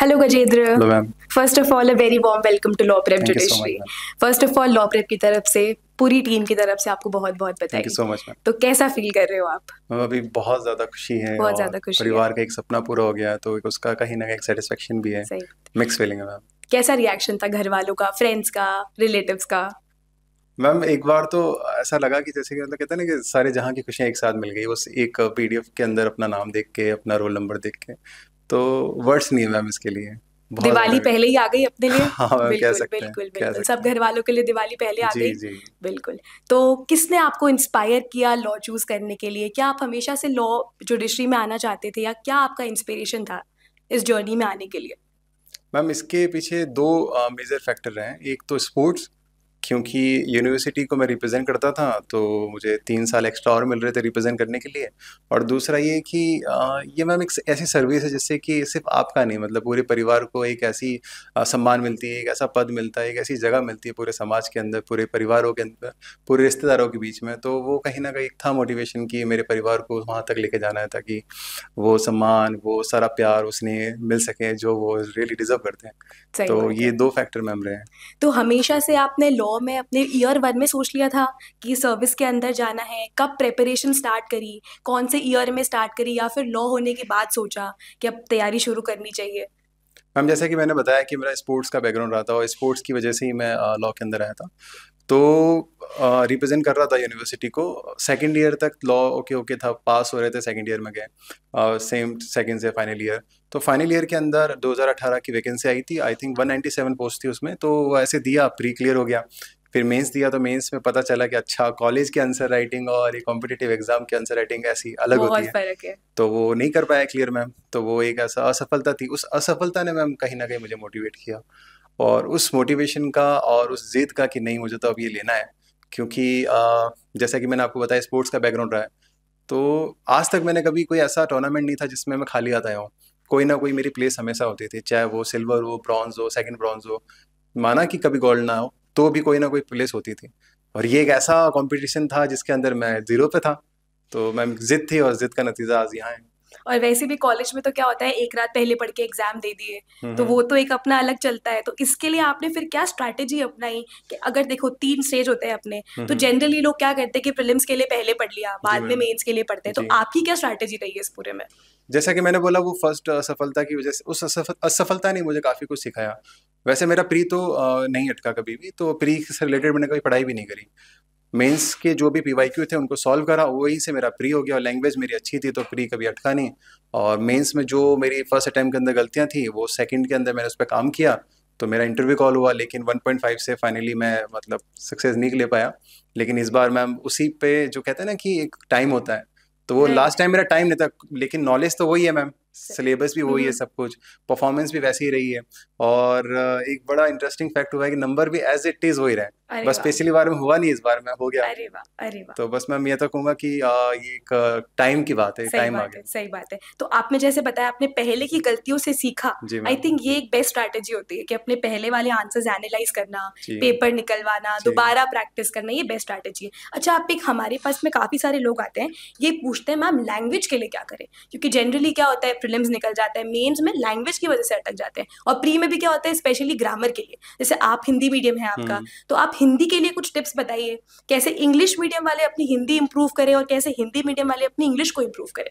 Hello, Gajendra. Hello, ma'am. First of all, a very warm welcome to Law Prep Judiciary. So First of all, Law Prep की तरफ से पूरी team की तरफ से आपको बहुत बहुत बधाई सो मच तो कैसा फील कर रहे हो आप मैं अभी बहुत ज्यादा खुशी है बहुत ज्यादा खुशी परिवार का एक सपना पूरा हो गया तो उसका कहीं ना कहीं सेटिस्फेक्शन भी है मिक्स फीलिंग है मैम कैसा रिएक्शन था घर वालों का फ्रेंड्स का रिलेटिव्स का मैम एक बार तो ऐसा लगा कि जैसे कि मतलब कहते हैं ना कि सारे जहाँ की खुशियाँ एक साथ मिल गई उस एक पीडीएफ के अंदर अपना नाम देख के अपना रोल नंबर देख के तो वर्ड्स नहीं है मैम इसके लिए दिवाली पहले ही आ गई अपने लिए हाँ, बिल्कुल बिल्कुल बिल्कुल सब घर वालों के लिए दिवाली पहले आ गई बिल्कुल तो किसने आपको इंस्पायर किया लॉ चूज करने के लिए क्या आप हमेशा से लॉ जुडिशरी में आना चाहते थे या क्या आपका इंस्पिरेशन था इस जर्नी में आने के लिए मैम इसके पीछे दो मेजर फैक्टर हैं एक तो स्पोर्ट्स क्योंकि यूनिवर्सिटी को मैं रिप्रेजेंट करता था तो मुझे तीन साल एक्स्ट्रा और मिल रहे थे रिप्रेजेंट करने के लिए और दूसरा ये कि ये मैम एक ऐसी सर्विस है जिससे कि सिर्फ आपका नहीं मतलब पूरे परिवार को एक ऐसी सम्मान मिलती है एक ऐसा पद मिलता है एक ऐसी जगह मिलती है पूरे समाज के अंदर पूरे परिवारों के अंदर पूरे रिश्तेदारों के बीच में तो वो कहीं ना कहीं था मोटिवेशन कि मेरे परिवार को वहाँ तक लेके जाना है ताकि वो सम्मान वो सारा प्यार उसने मिल सके जो वो रियली डिजर्व करते हैं तो ये दो फैक्टर मैम रहे हैं तो हमेशा से आपने लॉ और मैं अपने ईयर वन में सोच लिया था कि सर्विस के अंदर जाना है कब प्रेपरेशन स्टार्ट करी कौन से ईयर में स्टार्ट करी या फिर लॉ होने के बाद सोचा कि अब तैयारी शुरू करनी चाहिए मैम जैसे कि मैंने बताया कि मेरा स्पोर्ट्स का बैकग्राउंड रहा था और स्पोर्ट्स की वजह से ही मैं लॉ के अंदर आया था तो रिप्रेजेंट कर रहा था यूनिवर्सिटी को सेकेंड ईयर तक लॉ ओके ओके था पास हो रहे थे सेकेंड ईयर में गए सेम सेकेंड से फाइनल ईयर तो फाइनल ईयर के अंदर 2018 की वैकेंसी आई थी आई थिंक 197 पोस्ट थी उसमें तो ऐसे दिया प्री क्लियर हो गया फिर मेंस दिया तो मेंस में पता चला कि अच्छा कॉलेज की आंसर राइटिंग और ये कॉम्पिटेटिव एग्जाम की आंसर राइटिंग ऐसी अलग होती है।, है तो वो नहीं कर पाया क्लियर मैम तो वो एक ऐसा असफलता थी उस असफलता ने मैम कहीं ना कहीं मुझे मोटिवेट किया और उस मोटिवेशन का और उस जिद का कि नहीं मुझे तो अब ये लेना है क्योंकि जैसा कि मैंने आपको बताया स्पोर्ट्स का बैकग्राउंड रहा है तो आज तक मैंने कभी कोई ऐसा टूर्नामेंट नहीं था जिसमें मैं खाली आता हूँ कोई ना कोई मेरी प्लेस हमेशा होती थी चाहे वो सिल्वर हो ब्रॉन्ज हो सेकंड ब्रॉन्ज हो माना कि कभी गोल्ड ना हो तो भी कोई ना कोई प्लेस होती थी और ये एक ऐसा कॉम्पिटिशन था जिसके अंदर मैं जीरो पे था तो मैम जिद थी और जिद का नतीजा आज यहाँ है और वैसे भी कॉलेज में तो क्या होता है एक रात पहले पढ़ के एग्जाम दे दिए हम्म, तो हम्म। वो तो एक अपना अलग चलता है तो इसके लिए आपने फिर क्या स्ट्रैटेजी अपनाई कि अगर देखो तीन स्टेज होते हैं अपने हम्म, तो जनरली लोग क्या करते हैं कि प्रिलिम्स के लिए पहले पढ़ लिया बाद में मेंस के लिए पढ़ते हैं तो आपकी क्या स्ट्रैटेजी रही है इस पूरे में जैसा कि मैंने बोला वो फर्स्ट असफलता की वजह से उस असफलता ने मुझे काफ़ी कुछ सिखाया वैसे मेरा प्री तो नहीं अटका कभी भी तो प्री से रिलेटेड मैंने कभी पढ़ाई भी नहीं करी मेंस के जो भी पी थे उनको सॉल्व करा वहीं से मेरा प्री हो गया और लैंग्वेज मेरी अच्छी थी तो प्री कभी अटका नहीं और मेंस में जो मेरी फर्स्ट अटैम्प्ट के अंदर गलतियां थी वो सेकंड के अंदर मैंने उस पर काम किया तो मेरा इंटरव्यू कॉल हुआ लेकिन 1.5 से फाइनली मैं मतलब सक्सेस नहीं ले पाया लेकिन इस बार मैम उसी पे जो कहते हैं ना कि एक टाइम होता है तो वो लास्ट टाइम मेरा टाइम नहीं था लेकिन नॉलेज तो वही है मैम सिलेबस भी वही है हम्म। सब कुछ परफॉर्मेंस भी वैसी ही रही है और एक बड़ा इंटरेस्टिंग फैक्ट हुआ है कि नंबर भी एज इट इज हो ही रहा है बस पिछली बार में हुआ नहीं इस बार में हो गया अरे वाह अरे वाह तो बस मैं ये तो कहूंगा कि आ, ये एक टाइम की बात है टाइम आ गया सही बात है तो आपने जैसे बताया आपने पहले की गलतियों से सीखा आई थिंक ये एक बेस्ट स्ट्रैटेजी होती है कि अपने पहले वाले आंसर्स एनालाइज करना पेपर निकलवाना दोबारा प्रैक्टिस करना ये बेस्ट स्ट्रेटेजी है अच्छा आप एक हमारे पास में काफी सारे लोग आते हैं ये पूछते हैं मैम लैंग्वेज के लिए क्या करें क्योंकि जनरली क्या होता है प्रिलिम्स निकल जाते हैं मेन्स में लैंग्वेज की वजह से अटक जाते हैं और प्री में भी क्या होता है स्पेशली ग्रामर के लिए जैसे आप हिंदी मीडियम है आपका हम्म। तो आप हिंदी के लिए कुछ टिप्स बताइए कैसे इंग्लिश मीडियम वाले अपनी हिंदी इंप्रूव करें और कैसे हिंदी मीडियम वाले अपनी इंग्लिश को इम्प्रूव करें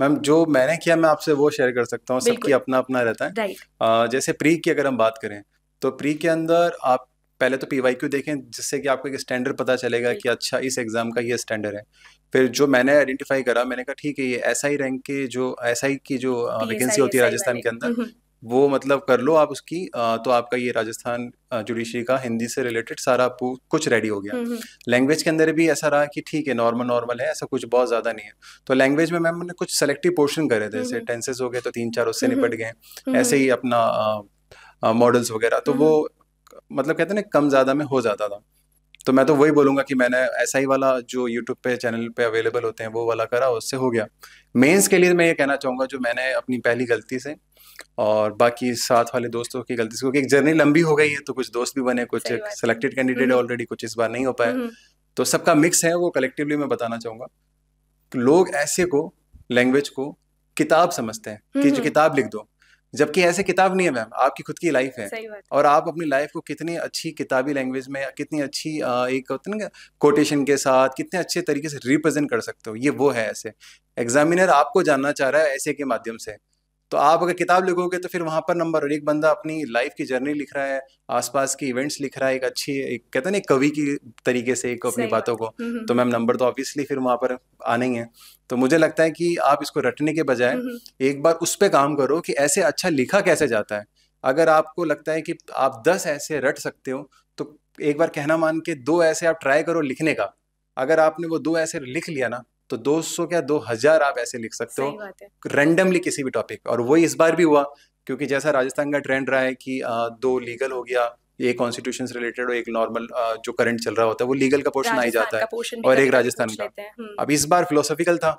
मैम जो मैंने किया मैं आपसे वो शेयर कर सकता हूँ सबकी अपना अपना रहता है जैसे प्री की अगर हम बात करें तो प्री के अंदर आप पहले तो पी वाई क्यू देखें जिससे कि आपको एक स्टैंडर्ड पता चलेगा कि अच्छा इस एग्ज़ाम का ये स्टैंडर्ड है फिर जो मैंने आइडेंटिफाई करा मैंने कहा ठीक है ये एस आई रैंक के जो एस आई की जो वैकेंसी होती है राजस्थान के अंदर हम्म, हम्म। वो मतलब कर लो आप उसकी तो आपका ये राजस्थान जुडिशरी का हिंदी से रिलेटेड सारा कुछ रेडी हो गया लैंग्वेज हम्म, के अंदर भी ऐसा रहा कि ठीक है नॉर्मल नॉर्मल है ऐसा कुछ बहुत ज़्यादा नहीं है तो लैंग्वेज में मैम ने कुछ सेलेक्टिव पोर्शन करे थे जैसे टेंसेज हो गए तो तीन चार उससे निपट गए ऐसे ही अपना मॉडल्स वगैरह तो वो मतलब कहते ना कम ज़्यादा में हो जाता था तो मैं तो वही बोलूंगा कि मैंने ऐसा ही वाला जो यूट्यूब पे चैनल पे अवेलेबल होते हैं वो वाला करा उससे हो गया मेंस के लिए मैं ये कहना चाहूँगा जो मैंने अपनी पहली गलती से और बाकी साथ वाले दोस्तों की गलती से क्योंकि एक जर्नी लंबी हो गई है तो कुछ दोस्त भी बने कुछ सिलेक्टेड कैंडिडेट ऑलरेडी कुछ इस बार नहीं हो पाए हम्म। तो सबका मिक्स है वो कलेक्टिवली मैं बताना चाहूँगा लोग ऐसे को लैंग्वेज को किताब समझते हैं कि जो हम्म। किताब लिख दो जबकि ऐसे किताब नहीं है मैम आपकी खुद की लाइफ है और आप अपनी लाइफ को कितनी अच्छी किताबी लैंग्वेज में कितनी अच्छी एक होता ना कोटेशन के साथ कितने अच्छे तरीके से रिप्रेजेंट कर सकते हो ये वो है ऐसे एग्जामिनर आपको जानना चाह रहा है ऐसे के माध्यम से तो आप अगर किताब लिखोगे तो फिर वहाँ पर नंबर एक बंदा अपनी लाइफ की जर्नी लिख रहा है आसपास की इवेंट्स लिख रहा है एक अच्छी एक कहते ना कवि की तरीके से एक अपनी बातों को हम्म, हम्म। तो मैम नंबर तो ऑब्वियसली फिर वहाँ पर आने ही हैं तो मुझे लगता है कि आप इसको रटने के बजाय हम्म, एक बार उस पर काम करो कि ऐसे अच्छा लिखा कैसे जाता है अगर आपको लगता है कि आप दस ऐसे रट सकते हो तो एक बार कहना मान के दो ऐसे आप ट्राई करो लिखने का अगर आपने वो दो ऐसे लिख लिया ना तो 200 क्या 2000 आप ऐसे लिख सकते हो रैंडमली किसी भी टॉपिक और वही इस बार भी हुआ क्योंकि जैसा राजस्थान का ट्रेंड रहा है कि आ, दो लीगल हो गया एक कॉन्स्टिट्यूशन से रिलेटेड और एक नॉर्मल जो करंट चल रहा होता है वो लीगल का पोर्शन आ ही जाता है और एक राजस्थान का हम्म। अब इस बार फिलोसॉफिकल था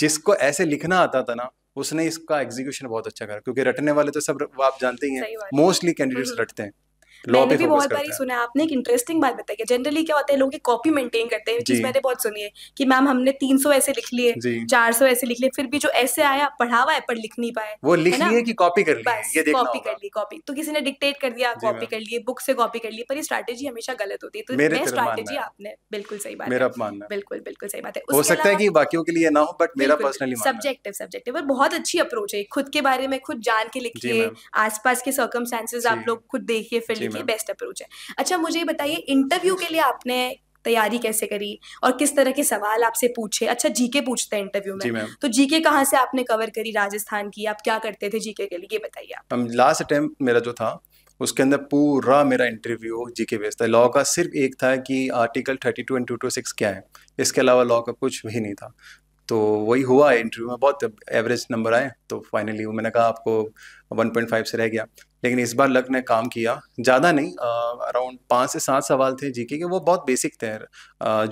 जिसको ऐसे लिखना आता था ना उसने इसका एग्जीक्यूशन बहुत अच्छा करा क्योंकि रटने वाले तो सब आप जानते ही हैं मोस्टली कैंडिडेट्स हम्म। रटते हैं मैंने भी बहुत बार सुना है आपने एक इंटरेस्टिंग बात बताई जनरली क्या होता है लोग कॉपी मेंटेन करते हैं चीज मैंने बहुत सुनी है कि मैम हमने तीन सौ ऐसे लिख लिए चार सौ ऐसे लिख लिए फिर भी जो ऐसे आया पढ़ावा है पर लिख नहीं पाए वो लिख लिए कि कॉपी कर लिए कॉपी कर ली कॉपी तो किसी ने डिक्टेट कर दिया कॉपी कर लिए बुक से कॉपी कर लिए पर स्ट्रेटेजी हमेशा गलत होती है तो मेरे आपने बिल्कुल सही बात मेरा मानना बिल्कुल बिल्कुल सही बात है हो सकता है कि बाकियों के लिए ना हो बट मेरा पर्सनली सब्जेक्टिव सब्जेक्टिव पर बहुत अच्छी अप्रोच है खुद के बारे में खुद जान के लिखिए आसपास के सर्कमस्टेंसेस आप लोग खुद देखिए फिर ये बेस्ट अप्रोच है अच्छा मुझे बताइए इंटरव्यू के लिए आपने तैयारी कैसे करी और किस तरह के सवाल आपसे पूछे अच्छा जीके पूछते हैं इंटरव्यू में तो जीके कहाँ से आपने कवर करी राजस्थान की आप क्या करते थे जीके के लिए ये बताइए आप लास्ट अटेम्प्ट मेरा जो था उसके अंदर पूरा मेरा इंटरव्यू जीके बेस्ड था लॉ का सिर्फ एक था कि article thirty two and two two six क्या है इसके अलावा लॉ का कुछ भी नहीं था तो वही हुआ इंटरव्यू में बहुत एवरेज नंबर आए तो फाइनली वो मैंने कहा आपको 1.5 से रह गया लेकिन इस बार लक ने काम किया ज़्यादा नहीं अराउंड पाँच से सात सवाल थे जीके के वो बहुत बेसिक थे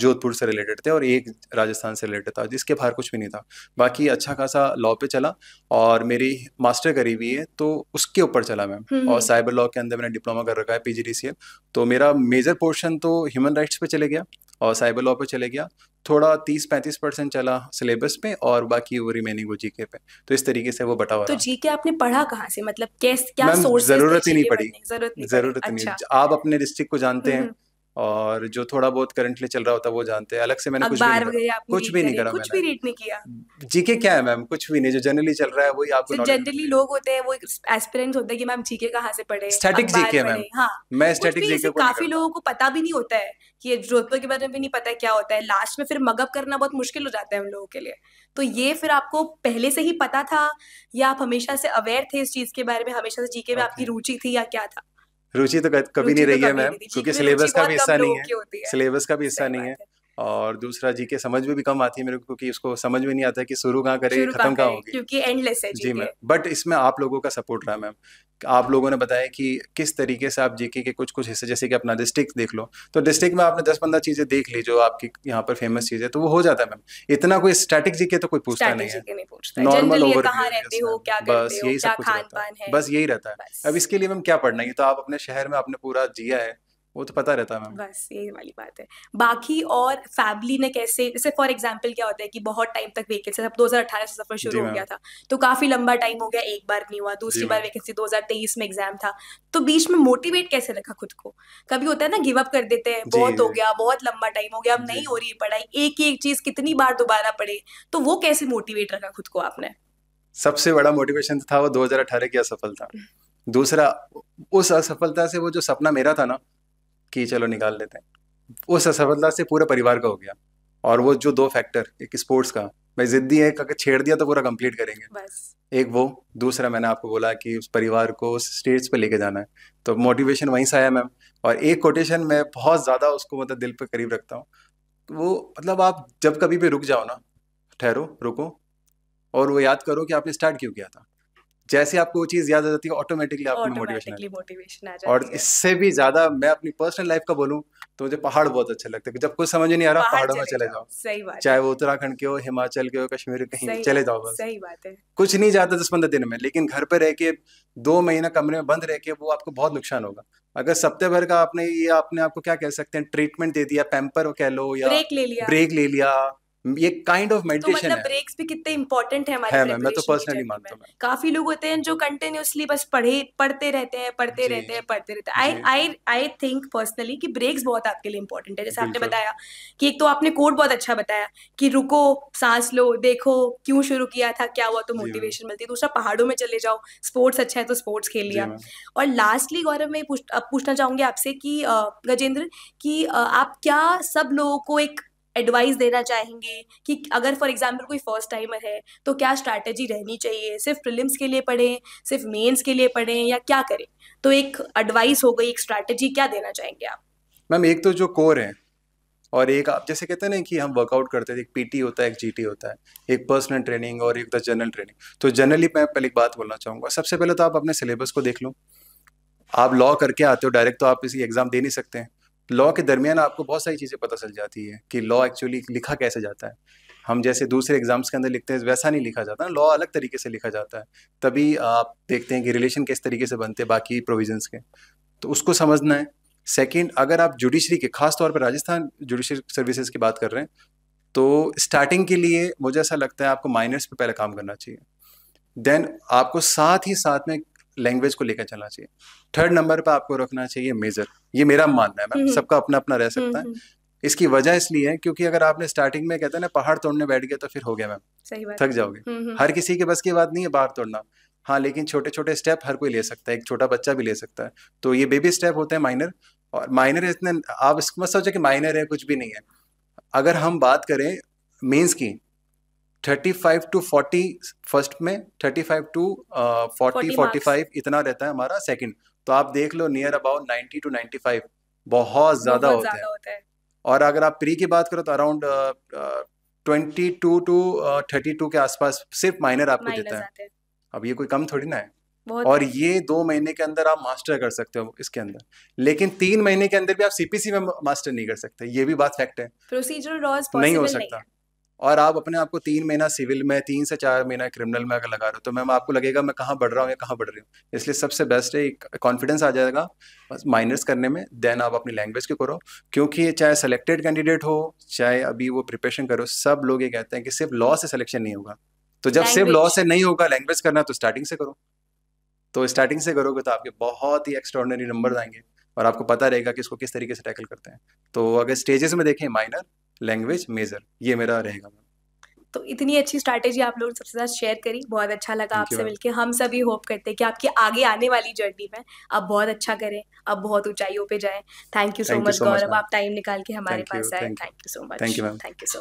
जोधपुर से रिलेटेड थे और एक राजस्थान से रिलेटेड था जिसके बाहर कुछ भी नहीं था बाकी अच्छा खासा लॉ पे चला और मेरी मास्टर करी हुई है तो उसके ऊपर चला मैम हम्म। और साइबर लॉ के अंदर मैंने डिप्लोमा कर रखा है पी तो मेरा मेजर पोर्शन तो ह्यूमन राइट्स पे चले गया और साइबर लॉ पे चले गया थोड़ा तीस पैंतीस परसेंट चला सिलेबस पे और बाकी वो रिमेनिंग वो जीके पे तो इस तरीके से वो बटा हुआ तो जीके आपने पढ़ा कहाँ से मतलब कैसे क्या सोर्स जरूरत ही नहीं पड़ी जरूरत नहीं जरूरत अच्छा। नहीं आप अपने डिस्ट्रिक्ट को जानते हम्म, हैं हम्म। और जो थोड़ा बहुत करंटली चल रहा होता है वो जानते हैं अलग से मैंने कुछ भी नहीं करा कुछ भी नहीं करा कुछ भी रीड नहीं किया जीके क्या है मैम कुछ भी नहीं जो जनरली चल रहा है वही आपको जनरली लोग होते हैं वो एस्पिरेंट्स होते हैं कि मैम जीके कहाँ से पढ़े स्टैटिक जीके मैम मैं स्टैटिक जीके काफी लोगों को पता भी नहीं होता है कि ये जोधपुर के बारे में भी नहीं पता क्या होता है लास्ट में फिर मगअप करना बहुत मुश्किल हो जाता है हम लोगों के लिए तो ये फिर आपको पहले से ही पता था या आप हमेशा से अवेयर थे इस चीज के बारे में हमेशा से जीके में आपकी रुचि थी या क्या था रुचि तो कभी तो नहीं रही है मैम क्योंकि सिलेबस का भी हिस्सा नहीं है सिलेबस का भी हिस्सा नहीं है और दूसरा जीके समझ में भी कम आती है मेरे को क्योंकि उसको समझ में नहीं आता है कि शुरू कहाँ करे खत्म कहाँ होगी क्योंकि एंडलेस है जी मैम बट इसमें आप लोगों का सपोर्ट रहा मैम आप लोगों ने बताया कि किस तरीके से आप जीके के कुछ कुछ हिस्से जैसे कि अपना डिस्ट्रिक्ट देख लो तो डिस्ट्रिक्ट में आपने दस पंद्रह चीजें देख ली जो आपकी यहाँ पर फेमस चीज है तो वो हो जाता है मैम इतना कोई स्टैटिक जीके तो कोई पूछता नहीं है नॉर्मल ओवर बस यही सब कुछ रहता है बस यही रहता है अब इसके लिए मैम क्या पढ़ना है तो आप अपने शहर में आपने पूरा जिया है वो तो पता रहता है मैम बस ये वाली बात है बाकी और फैमिली ने कैसे जैसे फॉर एग्जांपल क्या होता है कि बहुत टाइम तक वैकेंसी अब 2018 से सफर शुरू हो गया था तो काफी लंबा टाइम हो गया एक बार नहीं हुआ दूसरी बार वेकेंसी 2023 में एग्जाम था तो बीच में मोटिवेट कैसे रखा खुद को कभी होता है ना गिव अप कर देते हैं बहुत हो गया बहुत लंबा टाइम हो गया अब नहीं हो रही है पढ़ाई एक एक चीज कितनी बार दोबारा पढ़े तो वो कैसे मोटिवेट रखा खुद को आपने सबसे बड़ा मोटिवेशन तो था वो 2018 की असफलता दूसरा उस असफलता से वो जो सपना मेरा था ना कि चलो निकाल लेते हैं उस असफलता से पूरा परिवार का हो गया और वो जो दो फैक्टर एक स्पोर्ट्स का मैं जिद्दी है अगर छेड़ दिया तो पूरा कंप्लीट करेंगे बस एक वो दूसरा मैंने आपको बोला कि उस परिवार को उस स्टेज पर लेके जाना है तो मोटिवेशन वहीं से आया मैम और एक कोटेशन मैं बहुत ज़्यादा उसको मतलब दिल पर करीब रखता हूँ वो मतलब आप जब कभी भी रुक जाओ ना ठहरो रुको और वो याद करो कि आपने स्टार्ट क्यों किया था जैसे आपको वो चीज याद आ जाती है ऑटोमेटिकली आपको मोटिवेशन मोटिवेशन आ और इससे भी ज्यादा मैं अपनी पर्सनल लाइफ का बोलूँ तो मुझे पहाड़ बहुत अच्छे लगते हैं जब कुछ समझ नहीं आ रहा पहाड़ों में चले जाओ सही बात चाहे वो उत्तराखंड के हो हिमाचल के हो कश्मीर कहीं चले जाओ बस सही बात है कुछ नहीं जाता दस पंद्रह दिन में लेकिन घर पे रह के दो महीना कमरे में बंद रह के वो आपको बहुत नुकसान होगा अगर सप्ते भर का आपने ये आपने आपको क्या कह सकते हैं ट्रीटमेंट दे दिया पैम्पर कह लो या ब्रेक ले लिया ब्रेक ले लिया ये काइंड ऑफ मेडिटेशन है ब्रेक्स भी कितने इंपॉर्टेंट है हमारे है मैं तो पर्सनली मानता हूँ काफी लोग होते हैं जो कंटिन्यूसली बस पढ़े पढ़ते रहते हैं पढ़ते रहते हैं पढ़ते रहते हैं I I I think personally कि ब्रेक्स बहुत आपके लिए इंपॉर्टेंट है जैसे आपने बताया कि एक तो आपने कोड बहुत अच्छा बताया कि रुको सांस लो देखो क्यों शुरू किया था क्या हुआ तो मोटिवेशन मिलती है दूसरा पहाड़ों में चले जाओ स्पोर्ट्स अच्छा है तो स्पोर्ट्स खेल लिया और लास्टली गौरव मैं पूछना चाहूंगी आपसे कि गजेंद्र की आप क्या सब लोगों को एक एडवाइस देना चाहेंगे कि अगर फॉर एग्जाम्पल कोई फर्स्ट टाइमर है तो क्या स्ट्रैटेजी रहनी चाहिए सिर्फ प्रिलिम्स के लिए पढ़ें सिर्फ मेंस के लिए पढ़ें या क्या करें तो एक एडवाइस हो गई एक स्ट्रैटेजी क्या देना चाहेंगे आप मैम एक तो जो कोर है और एक आप जैसे कहते हैं ना कि हम वर्कआउट करते थे एक पीटी होता है एक जीटी होता है एक पर्सनल ट्रेनिंग और एक द जनरल ट्रेनिंग तो जनरली मैं पहले एक बात बोलना चाहूँगा सबसे पहले तो आप अपने सिलेबस को देख लो आप लॉ करके आते हो डायरेक्ट तो आप इसी एग्जाम दे नहीं सकते हैं लॉ के दरमियान आपको बहुत सारी चीज़ें पता चल जाती है कि लॉ एक्चुअली लिखा कैसे जाता है हम जैसे दूसरे एग्जाम्स के अंदर लिखते हैं वैसा नहीं लिखा जाता लॉ अलग तरीके से लिखा जाता है तभी आप देखते हैं कि रिलेशन किस तरीके से बनते हैं बाकी प्रोविजंस के तो उसको समझना है सेकेंड अगर आप जुडिशरी के खास तौर पर राजस्थान जुडिशरी सर्विसेज की बात कर रहे हैं तो स्टार्टिंग के लिए मुझे ऐसा लगता है आपको माइनर्स पे पहले काम करना चाहिए देन आपको साथ ही साथ में लैंग्वेज को लेकर चलना चाहिए थर्ड नंबर पर आपको रखना चाहिए मेजर ये मेरा मानना है मैम हम्म। सबका अपना अपना रह सकता है हम्म, हम्म। इसकी वजह इसलिए है क्योंकि अगर आपने स्टार्टिंग में कहते हैं ना पहाड़ तोड़ने बैठ गया तो फिर हो गया मैम थक जाओगे हर किसी के बस की बात नहीं है बाहर तोड़ना हाँ लेकिन छोटे छोटे स्टेप हर कोई ले सकता है एक छोटा बच्चा भी ले सकता है तो ये बेबी स्टेप होते हैं माइनर और माइनर इतने आप मत सोचो कि माइनर है कुछ भी नहीं है अगर हम बात करें मेंस की thirty five to forty first में thirty five to forty forty five इतना रहता है हमारा सेकेंड तो आप देख लो near about ninety to ninety five बहुत ज़्यादा होता, होता, है और अगर आप प्री की बात करो तो around twenty two to thirty two के आसपास सिर्फ माइनर आपको माइनर देता है अब ये कोई कम थोड़ी ना है और ये दो महीने के अंदर आप मास्टर कर सकते हो इसके अंदर लेकिन तीन महीने के अंदर भी आप सीपीसी में मास्टर नहीं कर सकते ये भी बात फैक्ट है प्रोसीजर नहीं हो सकता नहीं। और आप अपने आप को तीन महीना सिविल में तीन से चार महीना क्रिमिनल में अगर लगा रहे हो तो मैम आपको लगेगा मैं कहाँ बढ़ रहा हूँ या कहाँ बढ़ रही हूँ इसलिए सबसे बेस्ट है एक कॉन्फिडेंस आ जाएगा बस माइनस करने में देन आप अपनी लैंग्वेज की करो क्योंकि चाहे सेलेक्टेड कैंडिडेट हो चाहे अभी वो प्रिपरेशन करो सब लोग ये कहते हैं कि सिर्फ लॉ से सिलेक्शन नहीं होगा तो जब सिर्फ लॉ से नहीं होगा लैंग्वेज करना तो स्टार्टिंग से करो तो स्टार्टिंग से करोगे तो आपके बहुत ही एक्स्ट्रॉर्डनरी नंबर आएंगे और आपको पता रहेगा कि इसको किस तरीके से टैकल करते हैं तो अगर स्टेजेस में देखें माइनर लैंग्वेज मेजर ये मेरा रहेगा तो इतनी अच्छी स्ट्रैटेजी आप लोग सबसे साथ शेयर करी बहुत अच्छा लगा आपसे मिलकर हम सभी होप करते हैं कि आपकी आगे आने वाली जर्नी में आप बहुत अच्छा करें आप बहुत ऊंचाइयों पे जाएं thank you so much Gaurav आप टाइम निकाल के हमारे पास आए thank you so much thank you so